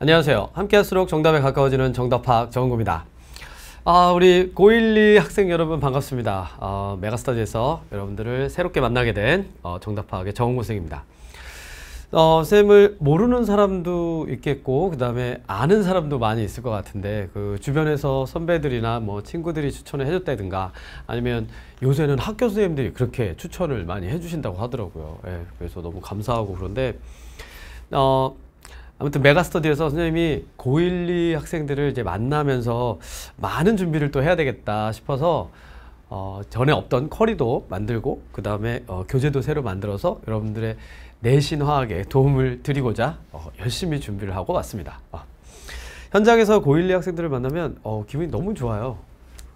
안녕하세요. 함께할수록 정답에 가까워지는 정답 학 정은구입니다. 아, 우리 고12 학생 여러분 반갑습니다. 어, 메가스터즈에서 여러분들을 새롭게 만나게 된 어, 정답 학의 정은구 선생입니다. 어, 선생님을 모르는 사람도 있겠고 그 다음에 아는 사람도 많이 있을 것 같은데 그 주변에서 선배들이나 뭐 친구들이 추천을 해줬다든가 아니면 요새는 학교 선생님들이 그렇게 추천을 많이 해주신다고 하더라고요. 예, 그래서 너무 감사하고 그런데 어, 아무튼 메가스터디에서 선생님이 고1, 2 학생들을 이제 만나면서 많은 준비를 또 해야 되겠다 싶어서 어, 전에 없던 커리도 만들고 그 다음에 어, 교재도 새로 만들어서 여러분들의 내신 화학에 도움을 드리고자 어, 열심히 준비를 하고 왔습니다. 아, 현장에서 고1, 2 학생들을 만나면 어, 기분이 너무 좋아요.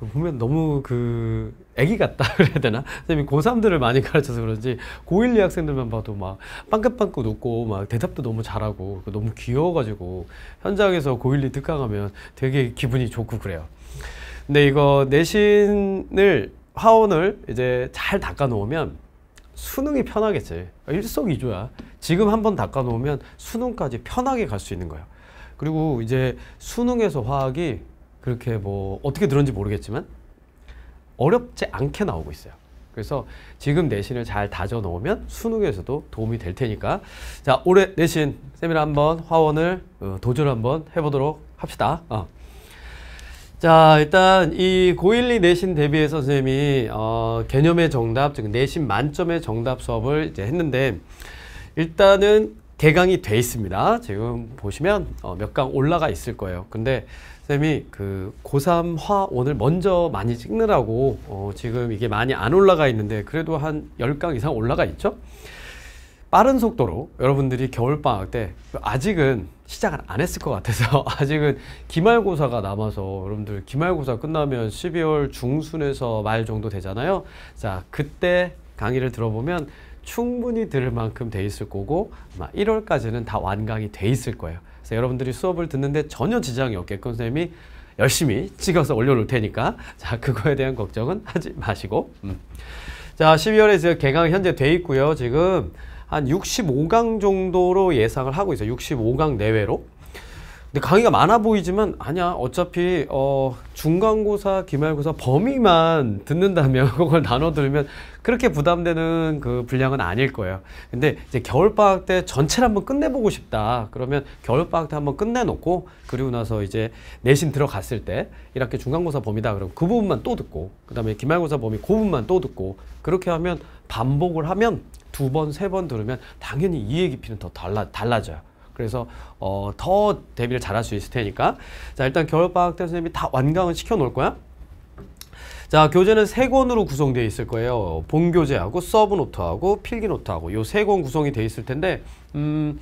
그 보면 너무 그 애기 같다 그래야 되나? 선생님이 고3들을 많이 가르쳐서 그런지 고1, 2 학생들만 봐도 막 빵긋빵긋 웃고 막 대답도 너무 잘하고 너무 귀여워가지고 현장에서 고1, 2 특강하면 되게 기분이 좋고 그래요. 근데 이거 내신을 화원을 이제 잘 닦아 놓으면 수능이 편하겠지. 일석이조야. 지금 한번 닦아 놓으면 수능까지 편하게 갈 수 있는 거야. 그리고 이제 수능에서 화학이 그렇게 뭐 어떻게 들었는지 모르겠지만 어렵지 않게 나오고 있어요. 그래서 지금 내신을 잘 다져 놓으면 수능에서도 도움이 될 테니까 자 올해 내신 세미나 한번 화원을 어, 도전 한번 해보도록 합시다. 어. 자 일단 이 고1, 2 내신 대비해서 선생님이 어, 개념의 정답 즉 내신 만점의 정답 수업을 이제 했는데 일단은 개강이 돼 있습니다. 지금 보시면 어, 몇강 올라가 있을 거예요. 근데 쌤이 그 고3 화 오늘 먼저 많이 찍느라고 어 지금 이게 많이 안 올라가 있는데 그래도 한 10강 이상 올라가 있죠? 빠른 속도로 여러분들이 겨울방학 때 아직은 시작을 안 했을 것 같아서 아직은 기말고사가 남아서 여러분들 기말고사 끝나면 12월 중순에서 말 정도 되잖아요. 자, 그때 강의를 들어보면 충분히 들을 만큼 돼 있을 거고 아마 1월까지는 다 완강이 돼 있을 거예요. 그래서 여러분들이 수업을 듣는데 전혀 지장이 없게끔 선생님이 열심히 찍어서 올려놓을 테니까 자 그거에 대한 걱정은 하지 마시고 음. 자 12월에 이제 개강 현재 돼 있고요 지금 한 65강 정도로 예상을 하고 있어요 65강 내외로 근데 강의가 많아 보이지만 아니야 어차피 어 중간고사 기말고사 범위만 듣는다면 그걸 나눠 들으면 그렇게 부담되는 그 분량은 아닐 거예요 근데 이제 겨울방학 때 전체를 한번 끝내보고 싶다 그러면 겨울방학 때 한번 끝내놓고 그리고 나서 이제 내신 들어갔을 때 이렇게 중간고사 범위다 그럼 그 부분만 또 듣고 그 다음에 기말고사 범위 그 부분만 또 듣고 그렇게 하면 반복을 하면 두 번 세 번 들으면 당연히 이해 깊이는 더 달라, 달라져요 그래서 어, 더 대비를 잘할 수 있을 테니까 자 일단 겨울방학 때 선생님이 다완강을 시켜놓을 거야 자 교재는 세 권으로 구성되어 있을 거예요 본교재하고 서브노트하고 필기노트하고 요 세 권 구성이 되어 있을 텐데 음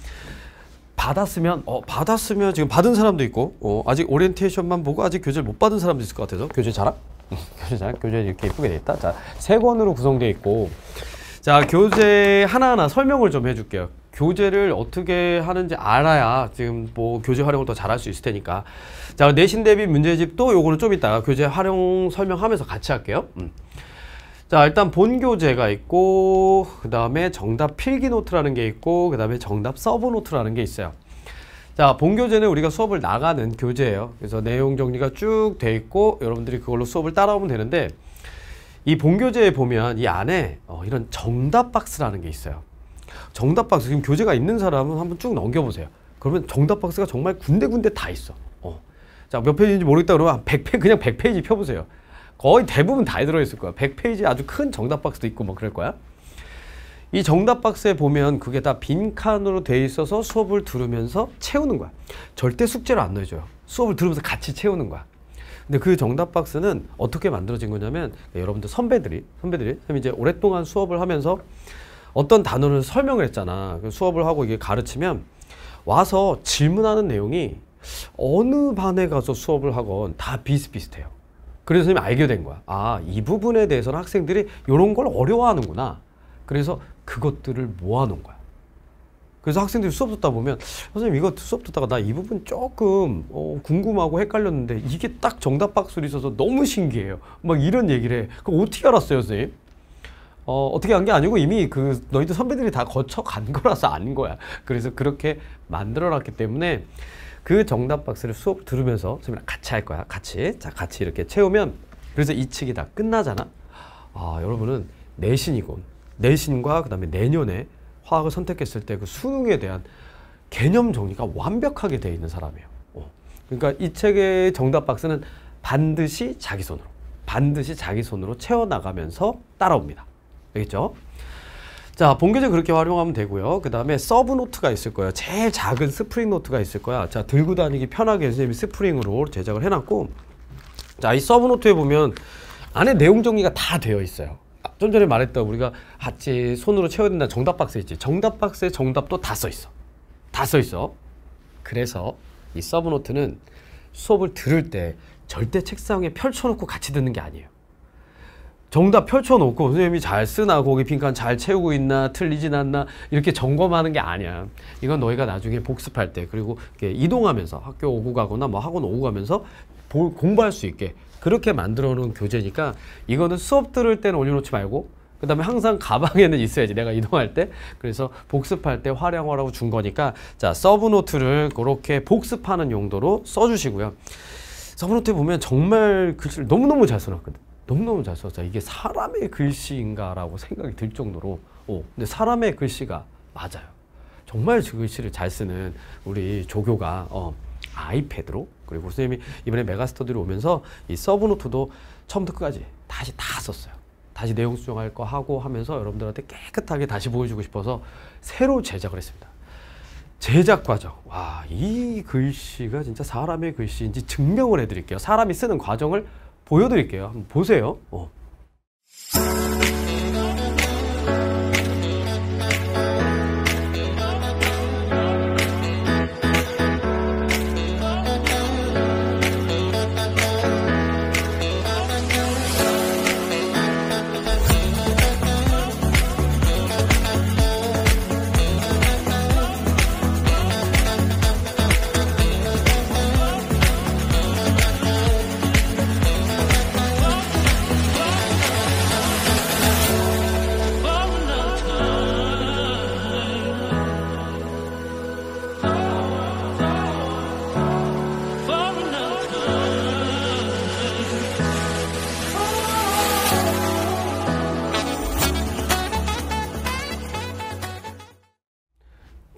받았으면 어 받았으면 지금 받은 사람도 있고 어, 아직 오리엔테이션만 보고 아직 교재를 못 받은 사람도 있을 것 같아서 교재 자랑? 교재 자랑? 교재 이렇게 예쁘게 돼 있다 자 세 권으로 구성되어 있고 자 교재 하나하나 설명을 좀 해줄게요 교재를 어떻게 하는지 알아야 지금 뭐 교재 활용을 더 잘할 수 있을 테니까 자 내신 대비 문제집도 요거는 좀 이따가 교재 활용 설명하면서 같이 할게요 음. 자 일단 본 교재가 있고 그 다음에 정답 필기 노트라는 게 있고 그 다음에 정답 서브 노트라는 게 있어요 자 본교재는 우리가 수업을 나가는 교재예요 그래서 내용 정리가 쭉 돼 있고 여러분들이 그걸로 수업을 따라오면 되는데 이 본교재에 보면 이 안에 어, 이런 정답 박스라는 게 있어요 정답 박스 지금 교재가 있는 사람은 한번 쭉 넘겨보세요. 그러면 정답 박스가 정말 군데군데 다 있어. 어. 자, 몇 페이지인지 모르겠다 그러면 100페, 이지 그냥 100페이지 펴보세요. 거의 대부분 다 들어있을 거야. 100페이지 아주 큰 정답 박스도 있고 뭐 그럴 거야. 이 정답 박스에 보면 그게 다 빈칸으로 돼 있어서 수업을 들으면서 채우는 거야. 절대 숙제를 안 넣어줘요. 수업을 들으면서 같이 채우는 거야. 근데 그 정답 박스는 어떻게 만들어진 거냐면 네, 여러분들 선배들이 선배들이 이제 오랫동안 수업을 하면서 어떤 단어를 설명을 했잖아. 수업을 하고 이게 가르치면 와서 질문하는 내용이 어느 반에 가서 수업을 하건 다 비슷비슷해요. 그래서 선생님이 알게 된 거야. 아, 이 부분에 대해서는 학생들이 이런 걸 어려워하는구나. 그래서 그것들을 모아놓은 거야. 그래서 학생들이 수업 듣다 보면 선생님 이거 수업 듣다가 나 이 부분 조금 어, 궁금하고 헷갈렸는데 이게 딱 정답 박수를 있어서 너무 신기해요. 막 이런 얘기를 해. 그거 어떻게 알았어요, 선생님? 어, 어떻게 한 게 아니고 이미 그 너희들 선배들이 다 거쳐 간 거라서 아닌 거야. 그래서 그렇게 만들어 놨기 때문에 그 정답 박스를 수업 들으면서 선생님 같이 할 거야. 같이. 자, 같이 이렇게 채우면 그래서 이 책이 다 끝나잖아. 아, 여러분은 내신이고 내신과 그다음에 내년에 화학을 선택했을 때 그 수능에 대한 개념 정리가 완벽하게 돼 있는 사람이에요. 어. 그러니까 이 책의 정답 박스는 반드시 자기 손으로 반드시 자기 손으로 채워 나가면서 따라옵니다. 되겠죠? 자, 본교재 그렇게 활용하면 되고요. 그 다음에 서브 노트가 있을 거예요. 제일 작은 스프링 노트가 있을 거야. 자, 들고 다니기 편하게 선생님이 스프링으로 제작을 해놨고 자, 이 서브 노트에 보면 안에 내용 정리가 다 되어 있어요. 아, 좀 전에 말했던 우리가 같이 손으로 채워야 된다 정답 박스 있지. 정답 박스에 정답도 다 써 있어. 다 써 있어. 그래서 이 서브 노트는 수업을 들을 때 절대 책상에 펼쳐놓고 같이 듣는 게 아니에요. 정답 펼쳐놓고 선생님이 잘 쓰나 거기 빈칸 잘 채우고 있나 틀리진 않나 이렇게 점검하는 게 아니야 이건 너희가 나중에 복습할 때 그리고 이동하면서 학교 오고 가거나 뭐 학원 오고 가면서 보, 공부할 수 있게 그렇게 만들어 놓은 교재니까 이거는 수업 들을 때는 올려놓지 말고 그 다음에 항상 가방에는 있어야지 내가 이동할 때 그래서 복습할 때 활용하라고 준 거니까 자 서브노트를 그렇게 복습하는 용도로 써주시고요 서브노트에 보면 정말 글씨를 너무너무 잘 써놨거든 너무너무 잘 썼어요. 이게 사람의 글씨인가라고 생각이 들 정도로 오, 근데 사람의 글씨가 맞아요. 정말 그 글씨를 잘 쓰는 우리 조교가 어, 아이패드로 그리고 선생님이 이번에 메가스터디로 오면서 이 서브노트도 처음부터 끝까지 다시 다 썼어요. 다시 내용 수정할 거 하고 하면서 여러분들한테 깨끗하게 다시 보여주고 싶어서 새로 제작을 했습니다. 제작 과정. 와, 이 글씨가 진짜 사람의 글씨인지 증명을 해드릴게요. 사람이 쓰는 과정을 보여드릴게요. 한번 보세요. 어.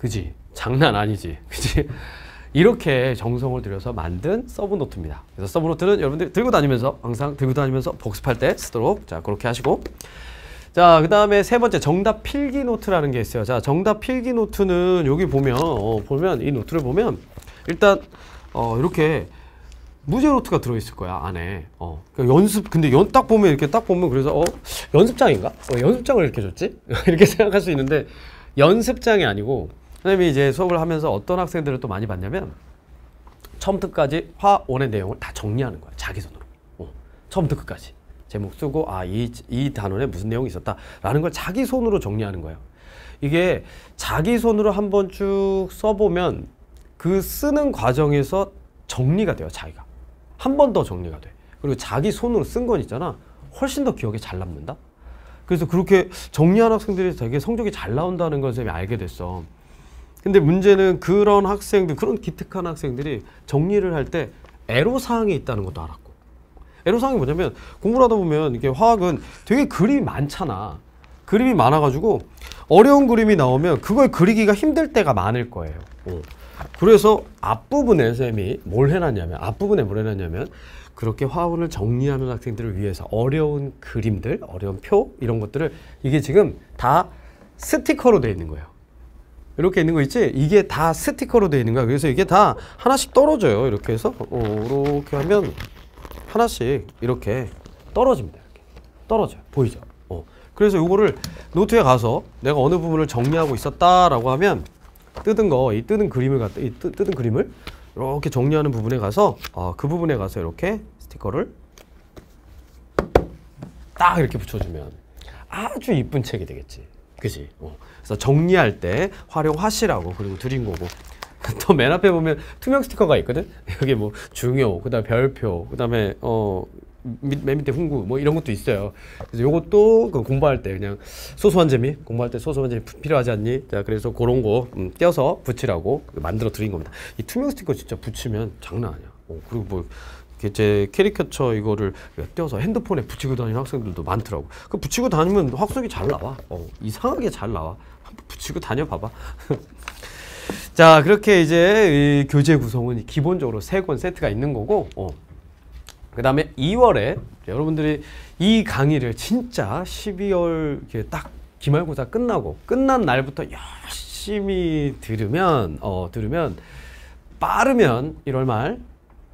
그지? 장난 아니지. 그지? 이렇게 정성을 들여서 만든 서브 노트입니다. 그래서 서브 노트는 여러분들 들고 다니면서 항상 들고 다니면서 복습할 때 쓰도록 자 그렇게 하시고 자그 다음에 세 번째 정답 필기 노트라는 게 있어요. 자 정답 필기 노트는 여기 보면 어, 보면 이 노트를 보면 일단 어, 이렇게 무제 노트가 들어있을 거야 안에 어 그러니까 연습 근데 연 딱 보면 이렇게 딱 보면 그래서 어 연습장인가 어, 연습장을 이렇게 줬지 이렇게 생각할 수 있는데 연습장이 아니고 선생님이 이제 수업을 하면서 어떤 학생들을 또 많이 봤냐면 처음부터 까지 화원의 내용을 다 정리하는 거야. 자기 손으로. 어. 처음부터 끝까지. 제목 쓰고 아이 이 단원에 무슨 내용이 있었다라는 걸 자기 손으로 정리하는 거예요. 이게 자기 손으로 한 번 쭉 써보면 그 쓰는 과정에서 정리가 돼요. 자기가 한 번 더 정리가 돼. 그리고 자기 손으로 쓴 건 있잖아. 훨씬 더 기억에 잘 남는다. 그래서 그렇게 정리한 학생들이 되게 성적이 잘 나온다는 걸 쌤이 알게 됐어. 근데 문제는 그런 학생들, 그런 기특한 학생들이 정리를 할 때 애로사항이 있다는 것도 알았고. 애로사항이 뭐냐면 공부를 하다 보면 이게 화학은 되게 그림이 많잖아. 그림이 많아가지고 어려운 그림이 나오면 그걸 그리기가 힘들 때가 많을 거예요. 어. 그래서 앞부분에 쌤이 뭘 해놨냐면 앞부분에 뭘 해놨냐면 그렇게 화학을 정리하는 학생들을 위해서 어려운 그림들, 어려운 표 이런 것들을 이게 지금 다 스티커로 돼 있는 거예요. 이렇게 있는 거 있지? 이게 다 스티커로 되어 있는 거야. 그래서 이게 다 하나씩 떨어져요. 이렇게 해서 어, 이렇게 하면 하나씩 이렇게 떨어집니다. 이렇게 떨어져요. 보이죠? 어. 그래서 이거를 노트에 가서 내가 어느 부분을 정리하고 있었다라고 하면 뜯은 거, 이 뜯은 그림을 갖다 이 뜯, 은 그림을 이렇게 정리하는 부분에 가서 어, 그 부분에 가서 이렇게 스티커를 딱 이렇게 붙여주면 아주 이쁜 책이 되겠지. 그지? 어. 그래서 정리할 때 활용하시라고 그리고 드린 거고 또 맨 앞에 보면 투명 스티커가 있거든? 여기 뭐 중요, 그 다음에 별표, 그 다음에 어, 맨 밑에 훈구 뭐 이런 것도 있어요 그래서 요것도 그 공부할 때 그냥 소소한 재미 공부할 때 소소한 재미 필요하지 않니 자 그래서 그런 거 음, 떼어서 붙이라고 만들어 드린 겁니다 이 투명 스티커 진짜 붙이면 장난 아니야 어, 그리고 뭐 이제 캐리커처 이거를 떼어서 핸드폰에 붙이고 다니는 학생들도 많더라고. 그 붙이고 다니면 학습이 잘 나와. 어, 이상하게 잘 나와. 한번 붙이고 다녀봐봐. 자, 그렇게 이제 교재 구성은 기본적으로 세 권 세트가 있는 거고, 어. 그 다음에 2월에 여러분들이 이 강의를 진짜 12월 딱 기말고사 끝나고 끝난 날부터 열심히 들으면 어 들으면 빠르면 1월 말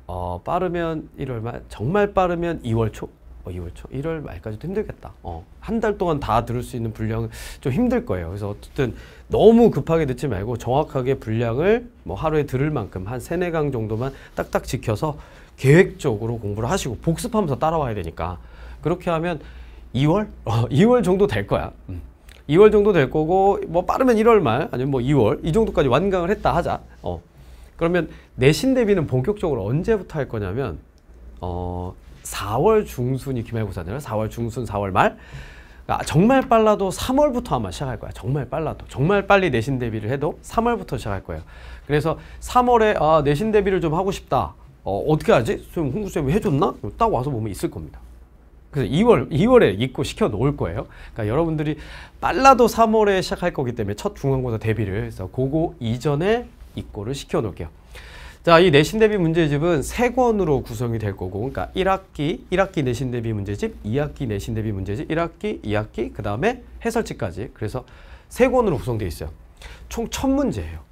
어, 빠르면 1월 말, 정말 빠르면 2월 초, 어, 2월 초, 1월 말까지도 힘들겠다. 어, 한 달 동안 다 들을 수 있는 분량은 좀 힘들 거예요. 그래서 어쨌든 너무 급하게 듣지 말고 정확하게 분량을 뭐 하루에 들을 만큼 한 3, 4강 정도만 딱딱 지켜서 계획적으로 공부를 하시고 복습하면서 따라와야 되니까 그렇게 하면 2월, 어, 2월 정도 될 거야. 음. 2월 정도 될 거고 뭐 빠르면 1월 말 아니면 뭐 2월 이 정도까지 완강을 했다 하자. 어, 그러면 내신 대비는 본격적으로 언제부터 할 거냐면 어 4월 중순이 기말고사잖아요. 4월 중순, 4월 말. 그러니까 정말 빨라도 3월부터 아마 시작할 거야. 정말 빨라도. 정말 빨리 내신 대비를 해도 3월부터 시작할 거예요. 그래서 3월에 아, 내신 대비를 좀 하고 싶다. 어, 어떻게 하지? 좀 홍구쌤이 해줬나? 딱 와서 보면 있을 겁니다. 그래서 2월, 2월에 입고 시켜 놓을 거예요. 그러니까 여러분들이 빨라도 3월에 시작할 거기 때문에 첫 중간고사 대비를 해서 그거 이전에 입고를 시켜 놓을게요. 자, 이 내신 대비 문제집은 세 권으로 구성이 될 거고 그러니까 1학기, 1학기 내신 대비 문제집, 2학기 내신 대비 문제집, 1학기, 2학기, 그다음에 해설집까지. 그래서 세 권으로 구성되어 있어요. 총 천문제예요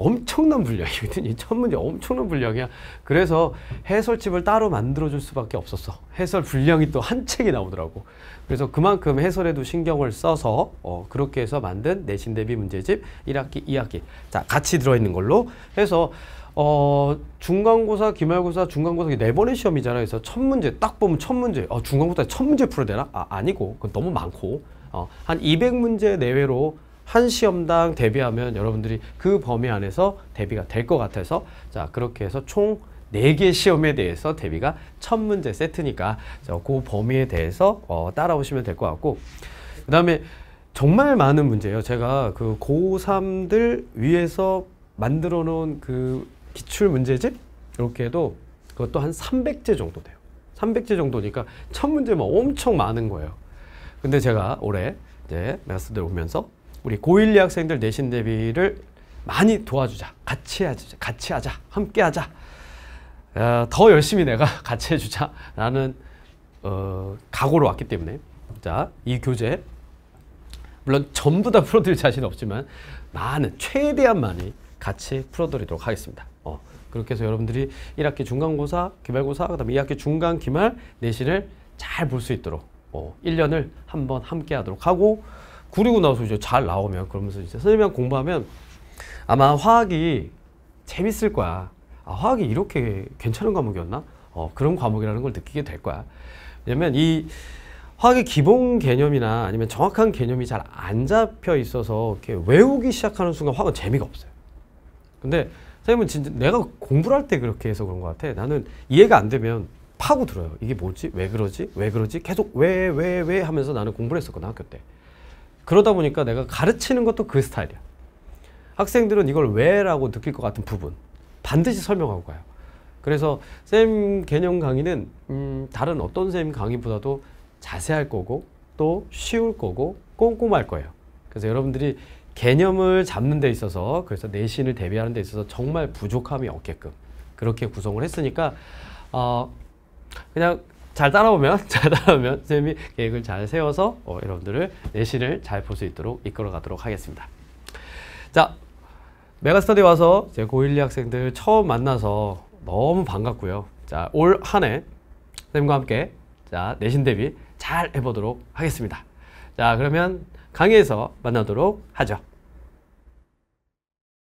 엄청난 분량이거든요. 첫 문제 엄청난 분량이야. 그래서 해설집을 따로 만들어줄 수밖에 없었어. 해설 분량이 또 한 책이 나오더라고. 그래서 그만큼 해설에도 신경을 써서 어, 그렇게 해서 만든 내신 대비 문제집 1학기, 2학기. 자, 같이 들어있는 걸로 해서 어, 중간고사, 기말고사, 중간고사 네 번의 시험이잖아요. 그래서 첫 문제 딱 보면 첫 문제. 어, 중간고사 첫 문제 풀어야 되나? 아, 아니고. 그건 너무 많고. 어, 한 200문제 내외로 한 시험당 대비하면 여러분들이 그 범위 안에서 대비가 될 것 같아서 자 그렇게 해서 총 4개 시험에 대해서 대비가 천문제 세트니까 그 범위에 대해서 어, 따라오시면 될 것 같고 그 다음에 정말 많은 문제예요. 제가 그 고3들 위해서 만들어 놓은 그 기출 문제집 이렇게 해도 그것도 한 300제 정도 돼요. 300제 정도니까 첫문제뭐 엄청 많은 거예요. 근데 제가 올해 이제 메가스들 오면서 우리 고1 여학생들 내신 대비를 많이 도와주자. 같이 하자. 같이 하자. 함께 하자. 어, 더 열심히 내가 같이 해주자. 라는 어, 각오로 왔기 때문에. 자, 이 교재. 물론 전부 다 풀어드릴 자신 없지만 많은, 최대한 많이 같이 풀어드리도록 하겠습니다. 어, 그렇게 해서 여러분들이 1학기 중간고사, 기말고사, 그 다음에 2학기 중간, 기말 내신을 잘 볼 수 있도록 어, 1년을 한번 함께 하도록 하고 구리고 나서 이제 잘 나오면 그러면서 이제 선생님이랑 공부하면 아마 화학이 재밌을 거야. 아, 화학이 이렇게 괜찮은 과목이었나? 어, 그런 과목이라는 걸 느끼게 될 거야. 왜냐면 이 화학의 기본 개념이나 아니면 정확한 개념이 잘 안 잡혀 있어서 이렇게 외우기 시작하는 순간 화학은 재미가 없어요. 근데 선생님은 진짜 내가 공부를 할 때 그렇게 해서 그런 것 같아. 나는 이해가 안 되면 파고 들어요. 이게 뭐지? 왜 그러지? 왜 그러지? 계속 왜, 왜, 왜 하면서 나는 공부를 했었거든, 학교 때. 그러다 보니까 내가 가르치는 것도 그 스타일이야. 학생들은 이걸 왜라고 느낄 것 같은 부분 반드시 설명하고 가요. 그래서 쌤 개념 강의는 음, 다른 어떤 쌤 강의보다도 자세할 거고 또 쉬울 거고 꼼꼼할 거예요. 그래서 여러분들이 개념을 잡는 데 있어서 그래서 내신을 대비하는 데 있어서 정말 부족함이 없게끔 그렇게 구성을 했으니까 어, 그냥 잘 따라오면 잘 따라오면 선생님이 계획을 잘 세워서 어, 여러분들을 내신을 잘 볼 수 있도록 이끌어 가도록 하겠습니다. 자 메가스터디 와서 제 고1, 2 학생들 처음 만나서 너무 반갑고요. 자올 한 해 선생님과 함께 자 내신 대비 잘 해보도록 하겠습니다. 자 그러면 강의에서 만나도록 하죠.